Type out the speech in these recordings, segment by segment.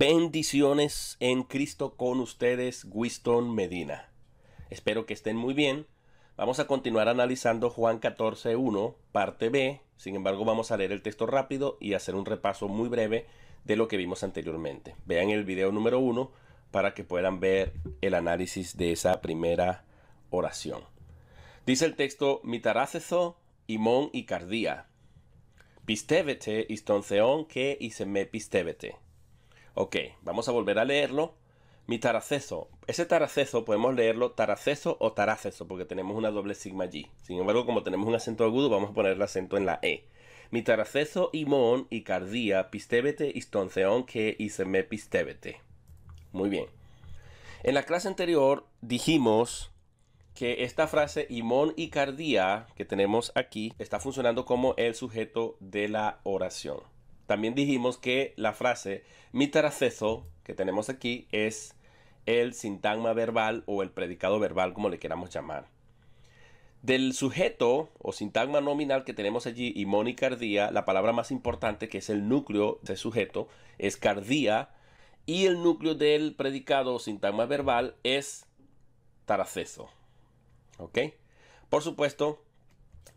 Bendiciones en Cristo con ustedes, Winston Medina. Espero que estén muy bien. Vamos a continuar analizando Juan 14.1, parte B. Sin embargo, vamos a leer el texto rápido y hacer un repaso muy breve de lo que vimos anteriormente. Vean el video número 1 para que puedan ver el análisis de esa primera oración. Dice el texto, «Mitarácezo imón y cardía. pistévete istonceón, que y se me Ok, vamos a volver a leerlo. Mi taraceso. Ese taraceso podemos leerlo taraceso o taraceso porque tenemos una doble sigma allí. Sin embargo, como tenemos un acento agudo, vamos a poner el acento en la E. Mi taraceso imón y cardía pistébete istonceón que me pistébete. Muy bien. En la clase anterior dijimos que esta frase imón y cardía que tenemos aquí está funcionando como el sujeto de la oración. También dijimos que la frase mitaraceso que tenemos aquí es el sintagma verbal o el predicado verbal, como le queramos llamar. Del sujeto o sintagma nominal que tenemos allí y monicardía, la palabra más importante que es el núcleo de sujeto es cardía y el núcleo del predicado o sintagma verbal es taraceso. ¿Ok? Por supuesto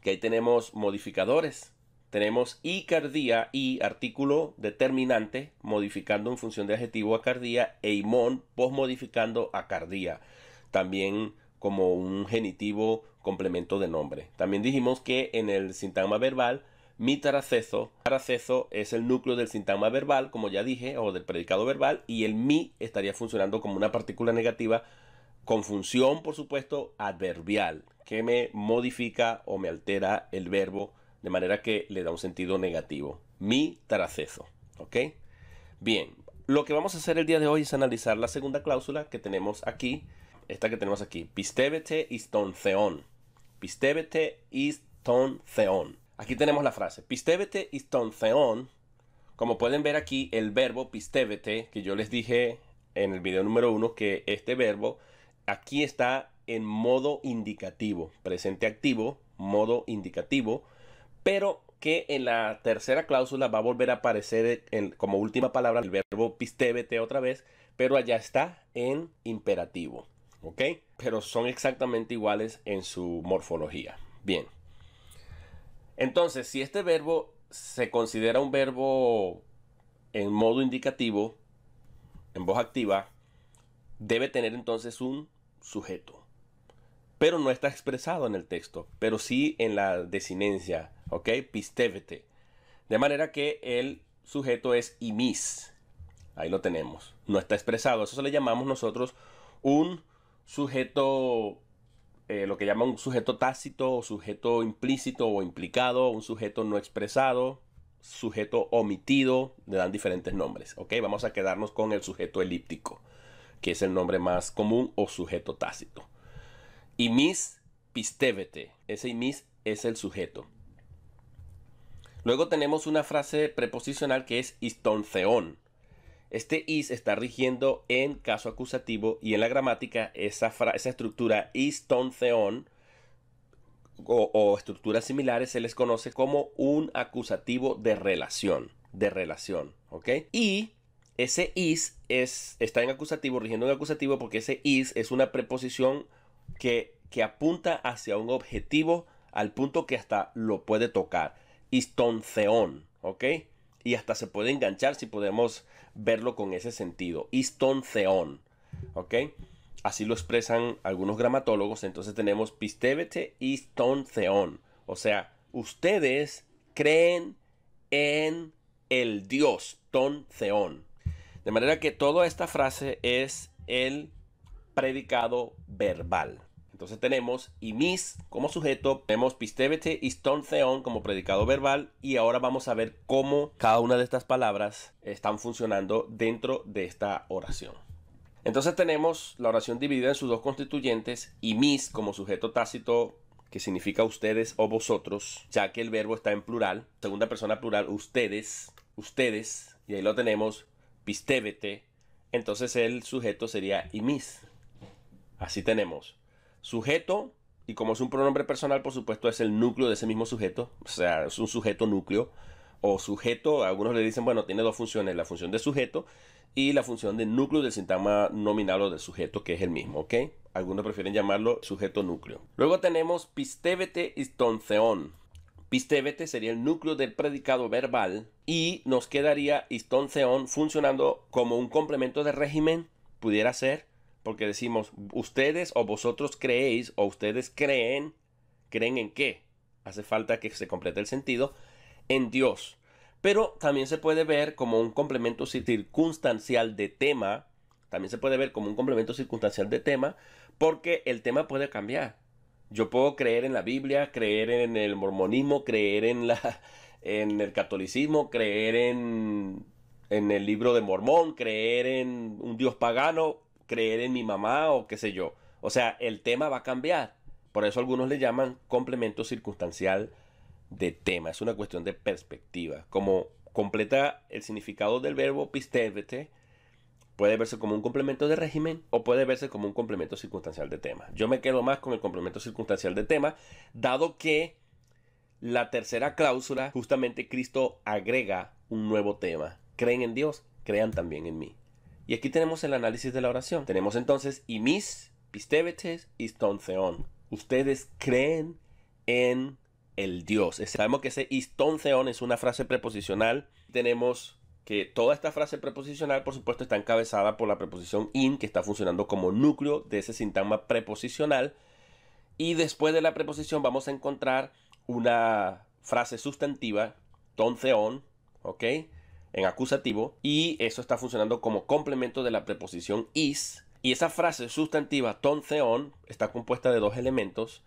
que ahí tenemos modificadores tenemos cardía y artículo determinante modificando en función de adjetivo a cardía e imón posmodificando cardía también como un genitivo complemento de nombre también dijimos que en el sintagma verbal mitaraceso taraceso es el núcleo del sintagma verbal como ya dije o del predicado verbal y el mi estaría funcionando como una partícula negativa con función por supuesto adverbial que me modifica o me altera el verbo de manera que le da un sentido negativo. Mi traceso, ¿ok? Bien, lo que vamos a hacer el día de hoy es analizar la segunda cláusula que tenemos aquí, esta que tenemos aquí, pistebete Pistevete Pistebete theon. Aquí tenemos la frase, pistebete istonceón. Como pueden ver aquí, el verbo pistebete, que yo les dije en el video número uno, que este verbo aquí está en modo indicativo, presente activo, modo indicativo, pero que en la tercera cláusula va a volver a aparecer como última palabra el verbo pistebete otra vez, pero allá está en imperativo, ¿ok? Pero son exactamente iguales en su morfología. Bien. Entonces, si este verbo se considera un verbo en modo indicativo, en voz activa, debe tener entonces un sujeto. Pero no está expresado en el texto, pero sí en la desinencia ¿ok? Pistevete. De manera que el sujeto es imis. Ahí lo tenemos. No está expresado. Eso se le llamamos nosotros un sujeto, eh, lo que llaman un sujeto tácito, o sujeto implícito o implicado, un sujeto no expresado, sujeto omitido, le dan diferentes nombres. ¿Ok? Vamos a quedarnos con el sujeto elíptico, que es el nombre más común o sujeto tácito. Imis pistevete. Ese imis es el sujeto. Luego tenemos una frase preposicional que es istonceón. Este is está rigiendo en caso acusativo y en la gramática esa, estructura istonceón o, estructuras similares se les conoce como un acusativo de relación. De relación, Y ese is está en acusativo, rigiendo en acusativo, porque ese is es una preposición que apunta hacia un objetivo al punto que hasta lo puede tocar istonceón, ¿ok? Y hasta se puede enganchar si podemos verlo con ese sentido, istonceón, ¿ok? Así lo expresan algunos gramatólogos, entonces tenemos pistebete istonceón, o sea, ustedes creen en el Dios, tonceón. De manera que toda esta frase es el predicado verbal. Entonces tenemos mis como sujeto, tenemos pistebete y theon como predicado verbal y ahora vamos a ver cómo cada una de estas palabras están funcionando dentro de esta oración. Entonces tenemos la oración dividida en sus dos constituyentes, mis como sujeto tácito que significa ustedes o vosotros, ya que el verbo está en plural, segunda persona plural, ustedes, ustedes, y ahí lo tenemos, pistebete entonces el sujeto sería imis. Así tenemos Sujeto, y como es un pronombre personal, por supuesto, es el núcleo de ese mismo sujeto, o sea, es un sujeto núcleo o sujeto, algunos le dicen, bueno, tiene dos funciones, la función de sujeto y la función de núcleo del sintagma nominal o del sujeto, que es el mismo, ¿ok? Algunos prefieren llamarlo sujeto núcleo. Luego tenemos pistevete istonceón. Pistebete sería el núcleo del predicado verbal y nos quedaría istonceón funcionando como un complemento de régimen, pudiera ser, porque decimos, ustedes o vosotros creéis o ustedes creen, creen en qué. Hace falta que se complete el sentido en Dios. Pero también se puede ver como un complemento circunstancial de tema. También se puede ver como un complemento circunstancial de tema porque el tema puede cambiar. Yo puedo creer en la Biblia, creer en el mormonismo, creer en, la, en el catolicismo, creer en, en el libro de Mormón, creer en un dios pagano, creer en mi mamá o qué sé yo. O sea, el tema va a cambiar. Por eso algunos le llaman complemento circunstancial de tema. Es una cuestión de perspectiva. Como completa el significado del verbo pistevete, puede verse como un complemento de régimen o puede verse como un complemento circunstancial de tema. Yo me quedo más con el complemento circunstancial de tema, dado que la tercera cláusula, justamente Cristo agrega un nuevo tema. Creen en Dios, crean también en mí. Y aquí tenemos el análisis de la oración. Tenemos entonces y pistebetes y Ustedes creen en el Dios. Sabemos que ese istonceon es una frase preposicional. Tenemos que toda esta frase preposicional, por supuesto, está encabezada por la preposición in, que está funcionando como núcleo de ese sintagma preposicional. Y después de la preposición vamos a encontrar una frase sustantiva, tonceon ¿ok? en acusativo y eso está funcionando como complemento de la preposición is. Y esa frase sustantiva ton theon está compuesta de dos elementos.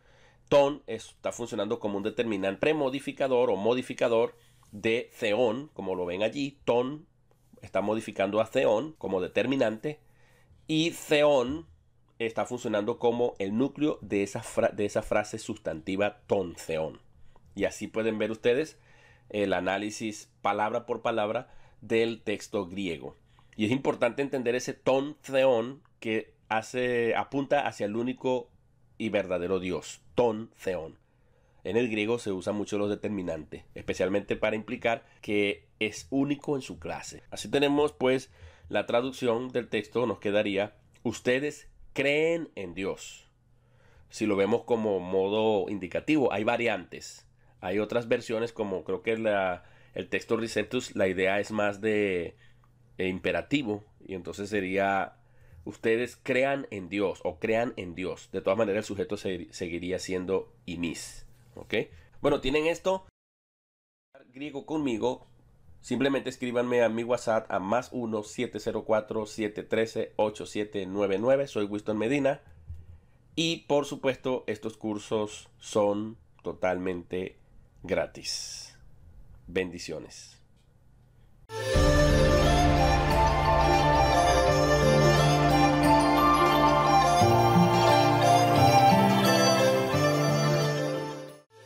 Ton está funcionando como un determinante modificador o modificador de ceón, como lo ven allí. Ton está modificando a ceon como determinante y ceon está funcionando como el núcleo de esa, de esa frase sustantiva ton theon. Y así pueden ver ustedes el análisis palabra por palabra del texto griego. Y es importante entender ese ton theón que hace, apunta hacia el único y verdadero Dios, ton theón. En el griego se usan mucho los determinantes, especialmente para implicar que es único en su clase. Así tenemos pues la traducción del texto, nos quedaría, ustedes creen en Dios. Si lo vemos como modo indicativo, hay variantes. Hay otras versiones como creo que el texto Ricentus, la idea es más de eh, imperativo y entonces sería ustedes crean en Dios o crean en Dios. De todas maneras el sujeto seguiría siendo imis. ¿Ok? Bueno, tienen esto griego conmigo. Simplemente escríbanme a mi WhatsApp a más 1-704-713-8799. Soy Winston Medina. Y por supuesto, estos cursos son totalmente gratis. Bendiciones.